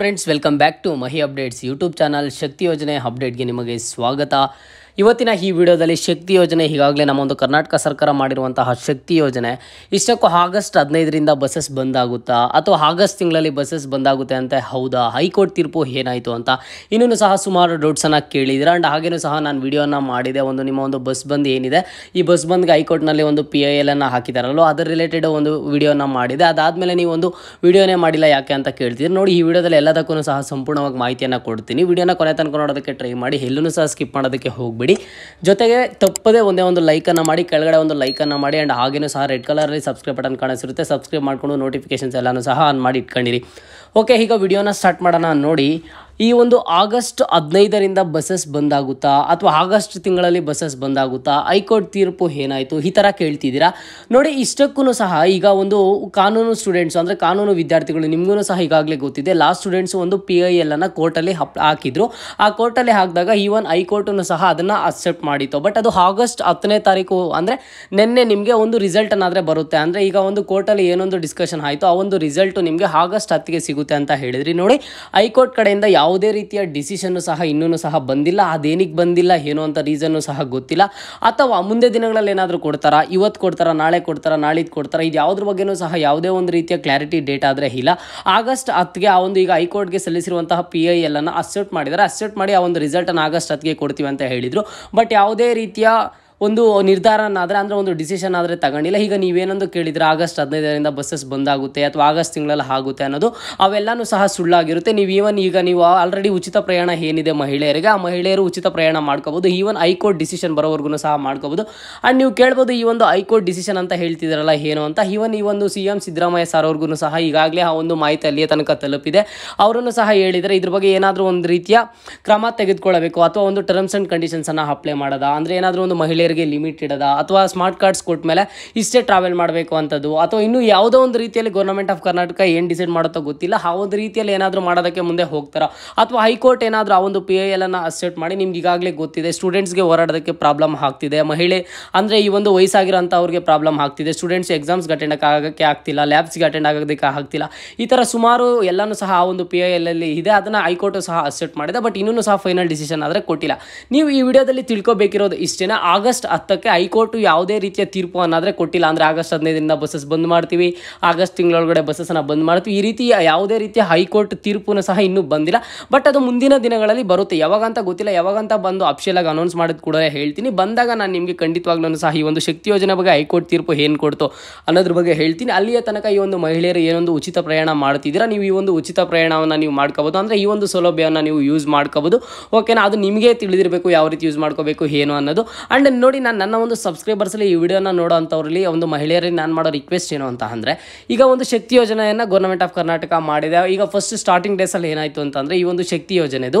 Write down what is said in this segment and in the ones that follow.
friends welcome back to Mahi updates YouTube channel Shakti ಯೋಜನೆ ಅಪ್ಡೇಟ್ಗೆ ನಿಮಗೆ ಸ್ವಾಗತ ಇವತ್ತಿನ ಈ ವಿಡಿಯೋದಲ್ಲಿ ಶಕ್ತಿ ಯೋಜನೆ ಈಗಾಗಲೇ ನಮ್ಮ ಒಂದು ಕರ್ನಾಟಕ ಸರ್ಕಾರ ಮಾಡಿರುವಂತಹ ಶಕ್ತಿ ಯೋಜನೆ ಇಷ್ಟಕ್ಕೂ ಆಗಸ್ಟ್ ಹದಿನೈದರಿಂದ ಬಸ್ಸಸ್ ಬಂದಾಗುತ್ತಾ ಆಗುತ್ತಾ ಅಥವಾ ಆಗಸ್ಟ್ ತಿಂಗಳಲ್ಲಿ ಬಸ್ಸಸ್ ಬಂದಾಗುತ್ತೆ ಅಂತ ಹೌದಾ ಹೈಕೋರ್ಟ್ ತೀರ್ಪು ಏನಾಯಿತು ಅಂತ ಇನ್ನೂ ಸಹ ಸುಮಾರು ಡೌಟ್ಸನ್ನು ಕೇಳಿದಿರ ಆ್ಯಂಡ್ ಹಾಗೇನೂ ಸಹ ನಾನು ವಿಡಿಯೋನ ಮಾಡಿದೆ ಒಂದು ನಿಮ್ಮ ಒಂದು ಬಸ್ ಬಂದ್ ಏನಿದೆ ಈ ಬಸ್ ಬಂದ್ಗೆ ಹೈಕೋರ್ಟ್ನಲ್ಲಿ ಒಂದು ಪಿ ಐ ಎಲ್ ಅನ್ನು ಹಾಕಿದಾರಲ್ಲೋ ಅದರ ರಿಲೇಟೆಡ್ ಒಂದು ವಿಡಿಯೋನ ಮಾಡಿದೆ ಅದಾದಮೇಲೆ ನೀವು ಒಂದು ವಿಡಿಯೋನೇ ಮಾಡಿಲ್ಲ ಯಾಕೆ ಅಂತ ಕೇಳ್ತೀರಿ ನೋಡಿ ಈ ವಿಡಿಯೋದಲ್ಲಿ ಎಲ್ಲದಕ್ಕೂ ಸಹ ಸಂಪೂರ್ಣವಾಗಿ ಮಾಹಿತಿಯನ್ನು ಕೊಡ್ತೀನಿ ವಿಡಿಯೋನ ಕೊನೆ ತನಕ ನೋಡೋದಕ್ಕೆ ಟ್ರೈ ಮಾಡಿ ಎಲ್ಲೂ ಸಹ ಸ್ಕಿಪ್ ಮಾಡೋದಕ್ಕೆ ಹೋಗಬೇಡಿ ಜೊತೆಗೆ ತಪ್ಪದೇ ಒಂದೇ ಒಂದು ಲೈಕನ್ನು ಮಾಡಿ ಕೆಳಗಡೆ ಒಂದು ಲೈಕನ್ನು ಮಾಡಿ ಆ್ಯಂಡ್ ಹಾಗೇನೂ ಸಹ ರೆಡ್ ಕಲರಲ್ಲಿ ಸಬ್ಸ್ಕ್ರೈಬ್ ಬಟನ್ ಕಾಣಿಸಿರುತ್ತೆ ಸಬ್ಸ್ಕ್ರೈಬ್ ಮಾಡಿಕೊಂಡು ನೋಟಿಫಿಕೇಷನ್ಸ್ ಎಲ್ಲನೂ ಸಹ ಆನ್ ಮಾಡಿ ಇಟ್ಕೊಂಡಿರಿ ಓಕೆ ಈಗ ವಿಡಿಯೋನ ಸ್ಟಾರ್ಟ್ ಮಾಡೋಣ ನೋಡಿ ಈ ಒಂದು ಆಗಸ್ಟ್ ಹದಿನೈದರಿಂದ ಬಸ್ಸಸ್ ಬಂದಾಗುತ್ತಾ ಅಥವಾ ಆಗಸ್ಟ್ ತಿಂಗಳಲ್ಲಿ ಬಸ್ಸಸ್ ಬಂದಾಗುತ್ತಾ ಹೈಕೋರ್ಟ್ ತೀರ್ಪು ಏನಾಯಿತು ಈ ಥರ ಕೇಳ್ತಿದ್ದೀರಾ ನೋಡಿ ಇಷ್ಟಕ್ಕೂ ಸಹ ಈಗ ಒಂದು ಕಾನೂನು ಸ್ಟೂಡೆಂಟ್ಸ್ ಅಂದರೆ ಕಾನೂನು ವಿದ್ಯಾರ್ಥಿಗಳು ನಿಮಗೂ ಸಹ ಈಗಾಗಲೇ ಗೊತ್ತಿದೆ ಲಾಸ್ಟ್ ಸ್ಟೂಡೆಂಟ್ಸ್ ಒಂದು ಪಿ ಐ ಎಲ್ ಅನ್ನು ಕೋರ್ಟಲ್ಲಿ ಹಪ್ ಹಾಕಿದ್ರು ಆ ಕೋರ್ಟಲ್ಲಿ ಹಾಕಿದಾಗ ಈವನ್ ಹೈಕೋರ್ಟನ್ನು ಸಹ ಅದನ್ನು ಅಕ್ಸೆಪ್ಟ್ ಮಾಡಿತ್ತು ಬಟ್ ಅದು ಆಗಸ್ಟ್ ಹತ್ತನೇ ತಾರೀಕು ಅಂದರೆ ನಿನ್ನೆ ನಿಮಗೆ ಒಂದು ರಿಸಲ್ಟ್ ಅನ್ನಾದರೆ ಬರುತ್ತೆ ಅಂದರೆ ಈಗ ಒಂದು ಕೋರ್ಟಲ್ಲಿ ಏನೊಂದು ಡಿಸ್ಕಷನ್ ಆಯಿತು ಆ ಒಂದು ರಿಸಲ್ಟು ನಿಮಗೆ ಆಗಸ್ಟ್ ಹತ್ತಿಗೆ ಸಿಗುತ್ತೆ ಅಂತ ಹೇಳಿದ್ರಿ ನೋಡಿ ಹೈಕೋರ್ಟ್ ಕಡೆಯಿಂದ ಯಾವ ಯಾವುದೇ ರೀತಿಯ ಡಿಸಿಷನ್ನು ಸಹ ಇನ್ನೂ ಸಹ ಬಂದಿಲ್ಲ ಅದೇನಿಗೆ ಬಂದಿಲ್ಲ ಏನೋ ಅಂತ ರೀಸನ್ನು ಸಹ ಗೊತ್ತಿಲ್ಲ ಅಥವಾ ಮುಂದೆ ದಿನಗಳಲ್ಲಿ ಏನಾದರೂ ಕೊಡ್ತಾರಾ ಇವತ್ತು ಕೊಡ್ತಾರಾ ನಾಳೆ ಕೊಡ್ತಾರಾ ನಾಳಿದ್ದು ಕೊಡ್ತಾರಾ ಇದು ಯಾವುದ್ರ ಬಗ್ಗೆಯೂ ಸಹ ಯಾವುದೇ ಒಂದು ರೀತಿಯ ಕ್ಲಾರಿಟಿ ಡೇಟ್ ಆದರೆ ಇಲ್ಲ ಆಗಸ್ಟ್ ಹತ್ತಿಗೆ ಆ ಒಂದು ಈಗ ಹೈಕೋರ್ಟ್ಗೆ ಸಲ್ಲಿಸಿರುವಂತಹ ಪಿ ಐ ಎಲ್ಲನ್ನು ಅನ್ನು ಅಸೆಪ್ಟ್ ಮಾಡಿದ್ದಾರೆ ಅಸೆಪ್ಟ್ ಮಾಡಿ ಆ ಒಂದು ರಿಸಲ್ಟನ್ನು ಆಗಸ್ಟ್ ಹತ್ತಿಗೆ ಕೊಡ್ತೀವಿ ಅಂತ ಹೇಳಿದರು ಬಟ್ ಯಾವುದೇ ರೀತಿಯ ಒಂದು ನಿರ್ಧಾರನ ಆದರೆ ಅಂದರೆ ಒಂದು ಡಿಸಿಷನ್ ಆದರೆ ತಗೊಂಡಿಲ್ಲ ಈಗ ನೀವೇನೊಂದು ಕೇಳಿದರೆ ಆಗಸ್ಟ್ ಹದಿನೈದರಿಂದ ಬಸ್ಸಸ್ ಬಂದಾಗುತ್ತೆ ಅಥವಾ ಆಗಸ್ಟ್ ತಿಂಗಳಲ್ಲಿ ಆಗುತ್ತೆ ಅನ್ನೋದು ಅವೆಲ್ಲನೂ ಸಹ ಸುಳ್ಳಾಗಿರುತ್ತೆ ನೀವು ಈವನ್ ಈಗ ನೀವು ಆಲ್ರೆಡಿ ಉಚಿತ ಪ್ರಯಾಣ ಏನಿದೆ ಮಹಿಳೆಯರಿಗೆ ಆ ಮಹಿಳೆಯರು ಉಚಿತ ಪ್ರಯಾಣ ಮಾಡ್ಕೋಬೋದು ಈವನ್ ಹೈಕೋರ್ಟ್ ಡಿಸಿಷನ್ ಬರೋವರೆಗೂ ಸಹ ಮಾಡ್ಕೋಬೋದು ಆ್ಯಂಡ್ ನೀವು ಕೇಳ್ಬೋದು ಈ ಒಂದು ಹೈಕೋರ್ಟ್ ಡಿಸಿಷನ್ ಅಂತ ಹೇಳ್ತಿದ್ರಲ್ಲ ಏನು ಅಂತ ಈವನ್ ಈ ಒಂದು ಸಿ ಎಂ ಸಿದ್ದರಾಮಯ್ಯ ಸರ್ ಅವ್ರಿಗೂ ಸಹ ಈಗಾಗಲೇ ಆ ಒಂದು ಮಾಹಿತಿ ಅಲ್ಲಿಯ ತನಕ ತಲುಪಿದೆ ಅವರನ್ನು ಸಹ ಹೇಳಿದರೆ ಇದ್ರ ಬಗ್ಗೆ ಏನಾದರೂ ಒಂದು ರೀತಿಯ ಕ್ರಮ ತೆಗೆದುಕೊಳ್ಳಬೇಕು ಅಥವಾ ಒಂದು ಟರ್ಮ್ಸ್ ಆ್ಯಂಡ್ ಕಂಡೀಷನ್ಸನ್ನು ಅಪ್ಲೈ ಮಾಡೋದಾ ಅಂದರೆ ಏನಾದರೂ ಒಂದು ಮಹಿಳೆ ಪ್ಲೇಯರ್ಗೆ ಲಿಮಿಟ್ ಇಡೋದ ಅಥವಾ ಸ್ಮಾರ್ಟ್ ಕಾರ್ಡ್ಸ್ ಕೊಟ್ಟ ಮೇಲೆ ಇಷ್ಟೇ ಟ್ರಾವೆಲ್ ಮಾಡಬೇಕು ಅಂಥದ್ದು ಅಥವಾ ಇನ್ನೂ ಯಾವುದೋ ಒಂದು ರೀತಿಯಲ್ಲಿ ಗೌರ್ಮೆಂಟ್ ಆಫ್ ಕರ್ನಾಟಕ ಏನು ಡಿಸೈಡ್ ಮಾಡುತ್ತೋ ಗೊತ್ತಿಲ್ಲ ಆ ಒಂದು ರೀತಿಯಲ್ಲಿ ಏನಾದರೂ ಮಾಡೋದಕ್ಕೆ ಮುಂದೆ ಹೋಗ್ತಾರೋ ಅಥವಾ ಹೈಕೋರ್ಟ್ ಏನಾದರೂ ಆ ಒಂದು ಪಿ ಐ ಎಲ್ಲನ್ನು ಅಸೆಪ್ಟ್ ಮಾಡಿ ನಿಮ್ಗೆ ಈಗಾಗಲೇ ಗೊತ್ತಿದೆ ಸ್ಟೂಡೆಂಟ್ಸ್ಗೆ ಹೋರಾಡೋದಕ್ಕೆ ಪ್ರಾಬ್ಲಮ್ ಆಗ್ತಿದೆ ಮಹಿಳೆ ಅಂದರೆ ಈ ಒಂದು ವಯಸ್ಸಾಗಿರೋಂಥ ಅವ್ರಿಗೆ ಪ್ರಾಬ್ಲಮ್ ಆಗ್ತಿದೆ ಸ್ಟೂಡೆಂಟ್ಸ್ ಎಕ್ಸಾಮ್ಸ್ಗೆ ಅಟೆಂಡ್ ಆಗೋಕ್ಕೆ ಆಗ್ತಿಲ್ಲ ಲ್ಯಾಬ್ಸ್ಗೆ ಅಟೆಂಡ್ ಆಗೋದಕ್ಕೆ ಆಗ್ತಿಲ್ಲ ಈ ಥರ ಸುಮಾರು ಎಲ್ಲನೂ ಸಹ ಆ ಒಂದು ಪಿ ಐ ಎಲ್ಲಲ್ಲಿ ಇದೆ ಅದನ್ನು ಹೈಕೋರ್ಟ್ ಸಹ ಅಸೆಪ್ಟ್ ಮಾಡಿದೆ ಬಟ್ ಇನ್ನೂ ಸಹ ಫೈನಲ್ ಡಿಸಿಷನ್ ಆದರೆ ಕೊಟ್ಟಿಲ್ಲ ನೀವು ಈ ವಿಡಿಯೋದಲ್ಲಿ ತಿಳ್ಕೊಬೇಕಿರೋದು ಇಷ್ಟೇನ ಆಗಸ್ಟ್ ಆಗಸ್ಟ್ ಹತ್ತಕ್ಕೆ ಹೈಕೋರ್ಟು ಯಾವುದೇ ರೀತಿಯ ತೀರ್ಪು ಅನ್ನಾದರೆ ಕೊಟ್ಟಿಲ್ಲ ಅಂದರೆ ಆಗಸ್ಟ್ ಹದಿನೈದರಿಂದ ಬಸ್ಸಸ್ ಬಂದ್ ಮಾಡ್ತೀವಿ ಆಗಸ್ಟ್ ತಿಂಗಳೊಳಗಡೆ ಬಸ್ಸಸ್ಸನ್ನು ಬಂದ್ ಮಾಡ್ತೀವಿ ಈ ರೀತಿ ಯಾವುದೇ ರೀತಿಯ ಹೈಕೋರ್ಟ್ ತೀರ್ಪುನ ಸಹ ಇನ್ನೂ ಬಂದಿಲ್ಲ ಬಟ್ ಅದು ಮುಂದಿನ ದಿನಗಳಲ್ಲಿ ಬರುತ್ತೆ ಯಾವಾಗಂತ ಗೊತ್ತಿಲ್ಲ ಯಾವಾಗಂತ ಬಂದು ಅಪ್ಷಿಯಲಾಗಿ ಅನೌನ್ಸ್ ಮಾಡಿದ ಕೂಡ ಹೇಳ್ತೀನಿ ಬಂದಾಗ ನಾನು ನಿಮಗೆ ಖಂಡಿತವಾಗ್ಲೂ ಸಹ ಈ ಒಂದು ಶಕ್ತಿ ಯೋಜನೆ ಬಗ್ಗೆ ಹೈಕೋರ್ಟ್ ತೀರ್ಪು ಏನು ಕೊಡ್ತು ಅನ್ನೋದ್ರ ಬಗ್ಗೆ ಹೇಳ್ತೀನಿ ಅಲ್ಲಿಯ ತನಕ ಈ ಒಂದು ಮಹಿಳೆಯರು ಏನೊಂದು ಉಚಿತ ಪ್ರಯಾಣ ಮಾಡ್ತಿದ್ದೀರಾ ನೀವು ಈ ಒಂದು ಉಚಿತ ಪ್ರಯಾಣವನ್ನು ನೀವು ಮಾಡ್ಕೋಬೋದು ಅಂದರೆ ಈ ಒಂದು ಸೌಲಭ್ಯವನ್ನು ನೀವು ಯೂಸ್ ಮಾಡ್ಕೋಬೋದು ಓಕೆನಾ ಅದು ನಿಮಗೆ ತಿಳಿದಿರಬೇಕು ಯಾವ ರೀತಿ ಯೂಸ್ ಮಾಡ್ಕೋಬೇಕು ಏನು ಅನ್ನೋದು ಆ್ಯಂಡ್ ನೋಡಿ ನಾನು ನನ್ನ ಒಂದು ಸಬ್ಸ್ಕ್ರೈಬರ್ಸಲ್ಲಿ ಈ ವಿಡಿಯೋನ ನೋಡೋ ಒಂದು ಮಹಿಳೆಯರಿಗೆ ನಾನು ಮಾಡೋ ರಿಕ್ವೆಸ್ಟ್ ಏನು ಅಂತ ಅಂದರೆ ಈಗ ಒಂದು ಶಕ್ತಿ ಯೋಜನೆಯನ್ನು ಗೌರ್ಮೆಂಟ್ ಆಫ್ ಕರ್ನಾಟಕ ಮಾಡಿದೆ ಈಗ ಫಸ್ಟ್ ಸ್ಟಾರ್ಟಿಂಗ್ ಡೇಸಲ್ಲಿ ಏನಾಯಿತು ಅಂತಂದರೆ ಈ ಒಂದು ಶಕ್ತಿ ಯೋಜನೆದು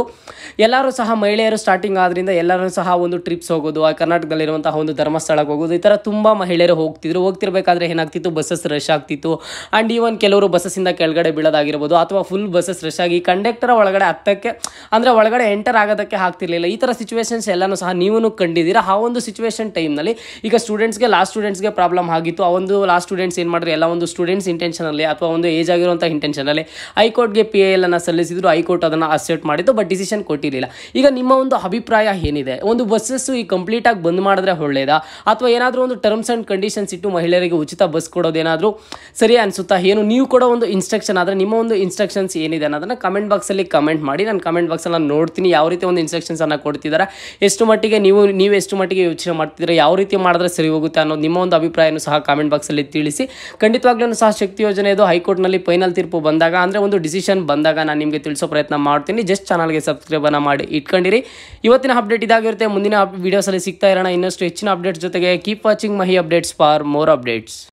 ಎಲ್ಲರೂ ಸಹ ಮಹಿಳೆಯರು ಸ್ಟಾರ್ಟಿಂಗ್ ಆದ್ರಿಂದ ಎಲ್ಲರೂ ಸಹ ಒಂದು ಟ್ರಿಪ್ಸ್ ಹೋಗೋದು ಆ ಕರ್ನಾಟಕದಲ್ಲಿರುವಂತಹ ಒಂದು ಧರ್ಮಸ್ಥಳಕ್ಕೆ ಹೋಗೋದು ಈ ಥರ ತುಂಬ ಮಹಿಳೆಯರು ಹೋಗ್ತಿದ್ರು ಹೋಗ್ತಿರ್ಬೇಕಾದ್ರೆ ಏನಾಗ್ತಿತ್ತು ಬಸ್ಸಸ್ ರಶ್ ಆಗ್ತಿತ್ತು ಆ್ಯಂಡ್ ಈವನ್ ಕೆಲವರು ಬಸ್ಸಸ್ಸಿಂದ ಕೆಳಗಡೆ ಬೀಳೋದಾಗಿರ್ಬೋದು ಅಥವಾ ಫುಲ್ ಬಸ್ಸಸ್ ರಶ್ ಆಗಿ ಕಂಡಕ್ಟರ್ ಒಳಗಡೆ ಹತ್ತಕ್ಕೆ ಅಂದರೆ ಒಳಗಡೆ ಎಂಟರ್ ಆಗೋದಕ್ಕೆ ಆಗ್ತಿರ್ಲಿಲ್ಲ ಈ ಥರ ಸಿಚುವೇಶನ್ಸ್ ಎಲ್ಲಾನು ಸಹ ನೀವು ಕಂಡಿದ್ದೀರಾ ಆ ಒಂದು ಸಿಚುವೇಶನ್ ಟೈಮ್ನಲ್ಲಿ ಈಗ ಸ್ಟೂಡೆಂಟ್ಸ್ಗೆ ಲಾಸ್ಟ್ ಸ್ಟೂಡೆಂಟ್ಸ್ಗೆ ಪ್ರಾಬ್ಲಮ್ ಆಗಿತ್ತು ಆ ಒಂದು ಲಾಸ್ಟ್ ಸ್ಟೂಡೆಂಟ್ಸ್ ಏನು ಮಾಡಿದ್ರೆ ಎಲ್ಲ ಒಂದು ಸ್ಟೂಡೆಂಟ್ಸ್ ಇಂಟೆನ್ಷನಲ್ಲಿ ಅಥವಾ ಒಂದು ಏಜ್ ಆಗಿರುವಂಥ ಇಂಟೆನ್ಷನಲ್ಲಿ ಹೈಕೋರ್ಟ್ಗೆ ಪಿ ಎ ಎಲ್ಲನ್ನು ಸಲ್ಲಿಸಿದ್ರು ಹೈಕೋರ್ಟ್ ಅದನ್ನು ಅಸೆಪ್ಟ್ ಮಾಡಿತ್ತು ಬಟ್ ಡಿಸಿಷನ್ ಕೊಟ್ಟಿರಲಿಲ್ಲ ಈಗ ನಿಮ್ಮ ಒಂದು ಅಭಿಪ್ರಾಯ ಏನಿದೆ ಒಂದು ಬಸ್ಸಸ್ಸು ಈ ಕಂಪ್ಲೀಟಾಗಿ ಬಂದ್ ಮಾಡಿದ್ರೆ ಒಳ್ಳೇದಾ ಅಥವಾ ಏನಾದರೂ ಒಂದು ಟರ್ಮ್ಸ್ ಆ್ಯಂಡ್ ಕಂಡೀಷನ್ಸ್ ಇಟ್ಟು ಮಹಿಳೆಯರಿಗೆ ಉಚಿತ ಬಸ್ ಕೊಡೋದೇನಾದರೂ ಸರಿ ಅನಿಸುತ್ತಾ ಏನು ನೀವು ಕೂಡ ಒಂದು ಇನ್ಸ್ಟ್ರಕ್ಷನ್ ಆದರೆ ನಿಮ್ಮ ಒಂದು ಇನ್ಸ್ಟ್ರಕ್ಷನ್ಸ್ ಏನಿದೆ ಅನ್ನೋದನ್ನು ಕಮೆಂಟ್ ಬಾಕ್ಸಲ್ಲಿ ಕಮೆಂಟ್ ಮಾಡಿ ನಾನು ಕಮೆಂಟ್ ಬಾಕ್ಸಲ್ಲಿ ನಾನು ನೋಡ್ತೀನಿ ಯಾವ ರೀತಿ ಒಂದು ಇನ್ಸ್ಟ್ರಕ್ಷನ್ಸನ್ನು ಕೊಡ್ತಿದ್ದಾರೆ ಎಷ್ಟು ಮಟ್ಟಿಗೆ ನೀವು ನೀವು ಎಷ್ಟು ಮಟ್ಟಿಗೆ ಯೋಚನೆ ಮಾಡ್ತಿದ್ರೆ ಯಾವ ರೀತಿ ಮಾಡಿದ್ರೆ ಸರಿ ಹೋಗುತ್ತೆ ಅನ್ನೋದು ನಿಮ್ಮ ಒಂದು ಅಭಿಪ್ರಾಯನೂ ಸಹ ಕಾಮೆಂಟ್ ಬಾಕ್ಸಲ್ಲಿ ತಿಳಿಸಿ ಖಂಡಿತವಾಗ್ಲೂ ಸಹ ಶಕ್ತಿ ಯೋಜನೆ ಇದು ಹೈಕೋರ್ಟ್ನಲ್ಲಿ ಫೈನಲ್ ತೀರ್ಪು ಬಂದಾಗ ಅಂದರೆ ಒಂದು ಡಿಸಿಷನ್ ಬಂದಾಗ ನಾನು ನಿಮಗೆ ತಿಳಿಸೋ ಪ್ರಯತ್ನ ಮಾಡ್ತೀನಿ ಜಸ್ಟ್ ಚಾನಲ್ಗೆ ಸಬ್ಸ್ಕ್ರೈಬನ್ನು ಮಾಡಿ ಇಟ್ಕೊಂಡಿರಿ ಇವತ್ತಿನ ಅಪ್ಡೇಟ್ ಇದಾಗಿರುತ್ತೆ ಮುಂದಿನ ವಿಡಿಯೋಸಲ್ಲಿ ಸಿಗ್ತಾ ಇರೋಣ ಇನ್ನಷ್ಟು ಹೆಚ್ಚಿನ ಅಪ್ಡೇಟ್ಸ್ ಜೊತೆಗೆ keep watching Mahi updates for more updates